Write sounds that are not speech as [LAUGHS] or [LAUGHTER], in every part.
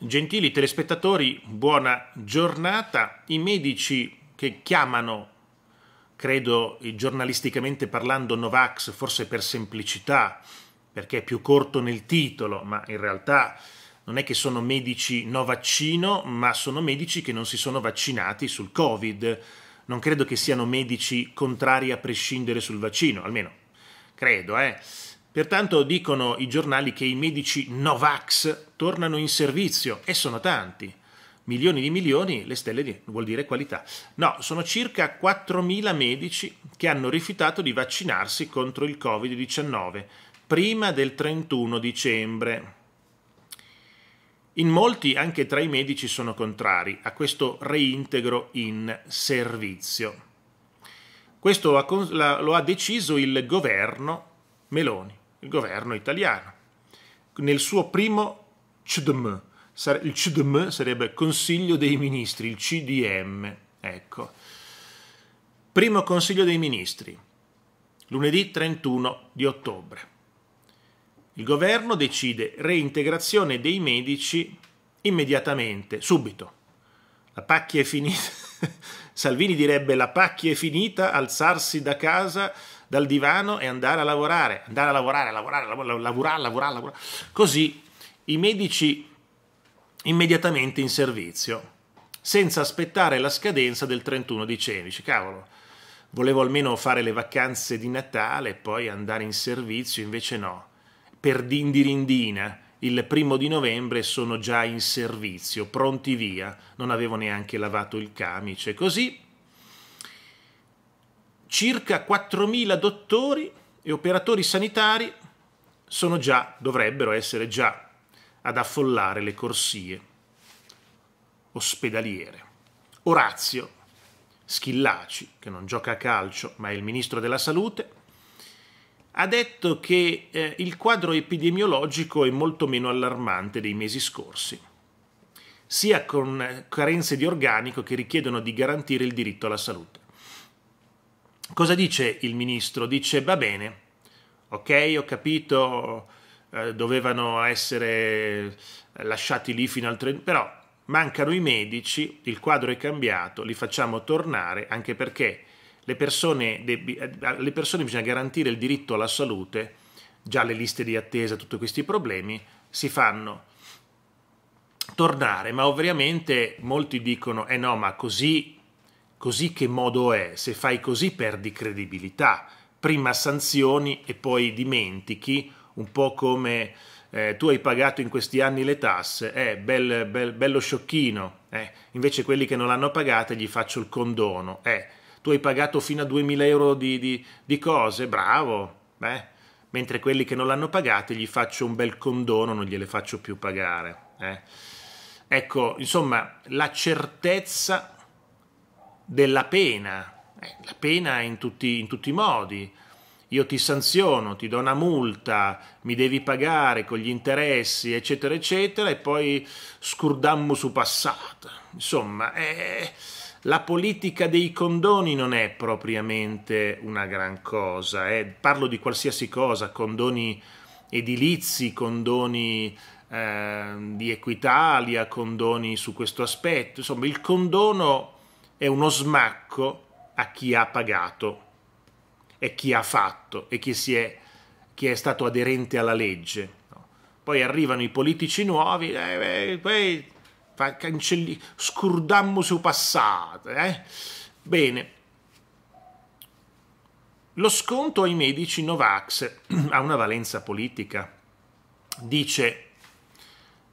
Gentili telespettatori, buona giornata. I medici che chiamano, credo giornalisticamente parlando, Novax, forse per semplicità, perché è più corto nel titolo, ma in realtà non è che sono medici no vaccino, ma sono medici che non si sono vaccinati sul Covid. Non credo che siano medici contrari a prescindere sul vaccino, almeno credo, eh. Pertanto dicono i giornali che i medici Novax tornano in servizio e sono tanti. Milioni di milioni, le stelle di, vuol dire qualità. No, sono circa 4.000 medici che hanno rifiutato di vaccinarsi contro il Covid-19 prima del 31 dicembre. In molti, anche tra i medici, sono contrari a questo reintegro in servizio. Questo lo ha deciso il governo Meloni il governo italiano. Nel suo primo CDM, il CDM sarebbe Consiglio dei Ministri, il CDM, ecco. Primo Consiglio dei Ministri, lunedì 31 di ottobre. Il governo decide reintegrazione dei medici immediatamente, subito. La pacchia è finita. [LAUGHS] Salvini direbbe la pacchia è finita, alzarsi da casa dal divano e andare a lavorare, andare a lavorare, lavorare, lavorare, lavorare, lavorare, lavorare. Così i medici immediatamente in servizio, senza aspettare la scadenza del 31 dicembre. Dice, cavolo, volevo almeno fare le vacanze di Natale e poi andare in servizio, invece no. Per dindirindina, il primo di novembre sono già in servizio, pronti via, non avevo neanche lavato il camice, così circa 4.000 dottori e operatori sanitari sono già, dovrebbero essere già ad affollare le corsie ospedaliere. Orazio Schillaci, che non gioca a calcio ma è il ministro della salute, ha detto che eh, il quadro epidemiologico è molto meno allarmante dei mesi scorsi, sia con carenze di organico che richiedono di garantire il diritto alla salute. Cosa dice il ministro? Dice va bene, ok, ho capito, eh, dovevano essere lasciati lì fino al 30, però mancano i medici, il quadro è cambiato, li facciamo tornare anche perché le persone, alle eh, persone bisogna garantire il diritto alla salute, già le liste di attesa, tutti questi problemi si fanno tornare, ma ovviamente molti dicono eh no, ma così Così che modo è? Se fai così perdi credibilità. Prima sanzioni e poi dimentichi, un po' come eh, tu hai pagato in questi anni le tasse, eh, bel, bel, bello sciocchino, eh. invece quelli che non l'hanno pagata gli faccio il condono, eh, tu hai pagato fino a 2000 euro di, di, di cose, bravo, Beh, mentre quelli che non l'hanno pagata gli faccio un bel condono, non gliele faccio più pagare. Eh. Ecco, insomma, la certezza della pena, eh, la pena in tutti, in tutti i modi, io ti sanziono, ti do una multa, mi devi pagare con gli interessi, eccetera, eccetera, e poi scurdammo su passata. Insomma, eh, la politica dei condoni non è propriamente una gran cosa. Eh. Parlo di qualsiasi cosa, condoni edilizi, condoni eh, di Equitalia, condoni su questo aspetto. Insomma, il condono è uno smacco a chi ha pagato e chi ha fatto e chi, si è, chi è stato aderente alla legge. Poi arrivano i politici nuovi, eh, eh, cancelli, scurdammo su passato. Eh? Bene. Lo sconto ai medici Novax [CLEARS THROAT] ha una valenza politica. Dice...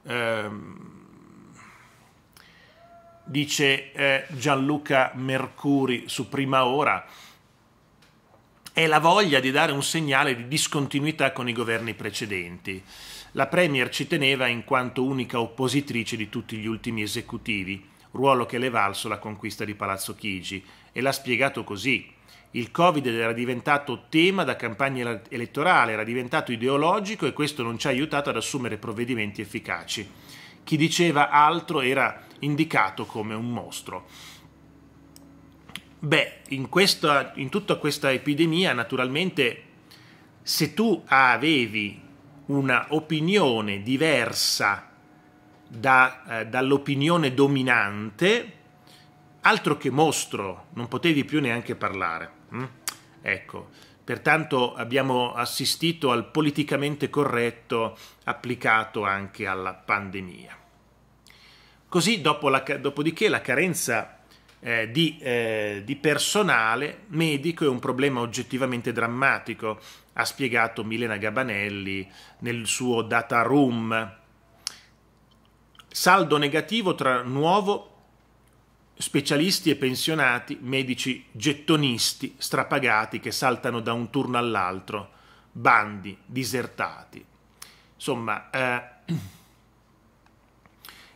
Ehm, dice eh, Gianluca Mercuri su Prima Ora, è la voglia di dare un segnale di discontinuità con i governi precedenti. La Premier ci teneva in quanto unica oppositrice di tutti gli ultimi esecutivi, ruolo che le valso la conquista di Palazzo Chigi, e l'ha spiegato così. Il Covid era diventato tema da campagna elettorale, era diventato ideologico e questo non ci ha aiutato ad assumere provvedimenti efficaci. Chi diceva altro era indicato come un mostro. Beh, in, questa, in tutta questa epidemia, naturalmente, se tu avevi un'opinione diversa da, eh, dall'opinione dominante, altro che mostro, non potevi più neanche parlare. Mm? Ecco, pertanto abbiamo assistito al politicamente corretto applicato anche alla pandemia. Così dopo la, dopodiché la carenza eh, di, eh, di personale medico è un problema oggettivamente drammatico, ha spiegato Milena Gabanelli nel suo data room. Saldo negativo tra nuovo specialisti e pensionati, medici gettonisti, strapagati che saltano da un turno all'altro, bandi, disertati. Insomma, eh,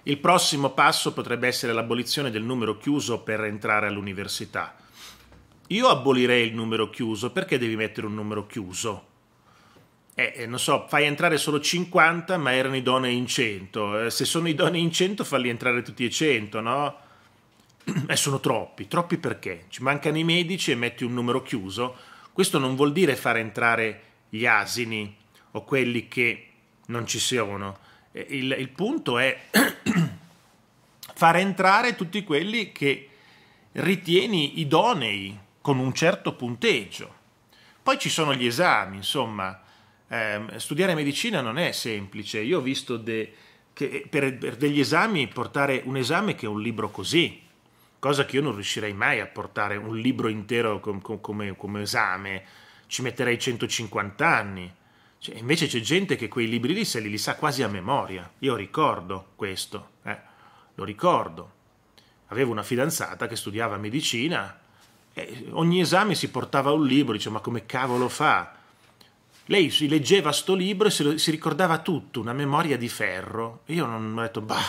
il prossimo passo potrebbe essere l'abolizione del numero chiuso per entrare all'università. Io abolirei il numero chiuso, perché devi mettere un numero chiuso? Eh, eh non so, fai entrare solo 50, ma erano idonei in 100. Eh, se sono idonei in 100, falli entrare tutti e 100, no? E [CLEARS THROAT] eh, sono troppi. Troppi perché? Ci mancano i medici e metti un numero chiuso. Questo non vuol dire far entrare gli asini o quelli che non ci sono. il, il punto è [CLEARS THROAT] far entrare tutti quelli che ritieni idonei con un certo punteggio. Poi ci sono gli esami, insomma, eh, studiare medicina non è semplice. Io ho visto de, che per, per degli esami portare un esame che è un libro così, cosa che io non riuscirei mai a portare un libro intero com, com, come, come, esame, ci metterei 150 anni. Cioè, invece c'è gente che quei libri lì se li, li sa quasi a memoria, io ricordo questo. Eh lo ricordo. Avevo una fidanzata che studiava medicina e ogni esame si portava un libro, dice, ma come cavolo fa? Lei si leggeva sto libro e si ricordava tutto, una memoria di ferro. E io non ho detto, bah,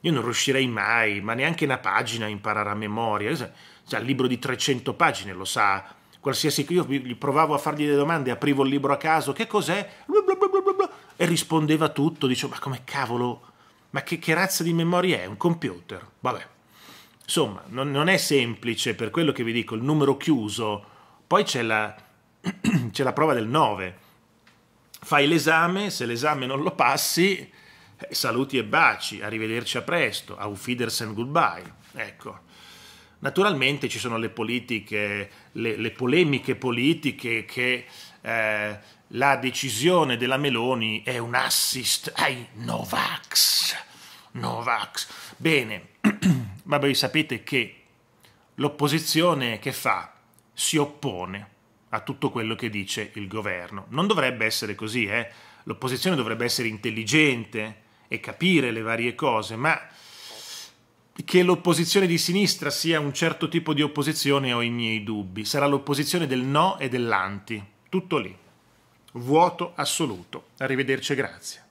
io non riuscirei mai, ma neanche una pagina a imparare a memoria. Cioè, cioè il libro di 300 pagine lo sa qualsiasi... Io provavo a fargli delle domande, aprivo il libro a caso, che cos'è? E rispondeva tutto, dicevo, ma come cavolo ma che, che razza di memoria è? Un computer? Vabbè. Insomma, non, non, è semplice, per quello che vi dico, il numero chiuso. Poi c'è la, [CLEARS THROAT] c'è la prova del 9. Fai l'esame, se l'esame non lo passi, eh, saluti e baci, arrivederci a presto, auf Wiedersehen, goodbye. Ecco. Naturalmente ci sono le politiche, le, le polemiche politiche che eh, la decisione della Meloni è un assist ai Novax. Novax. Bene, ma [CLEARS THROAT] voi sapete che l'opposizione che fa? Si oppone a tutto quello che dice il governo. Non dovrebbe essere così, eh? L'opposizione dovrebbe essere intelligente e capire le varie cose, ma che l'opposizione di sinistra sia un certo tipo di opposizione ho i miei dubbi. Sarà l'opposizione del no e dell'anti. Tutto lì vuoto assoluto. Arrivederci e grazie.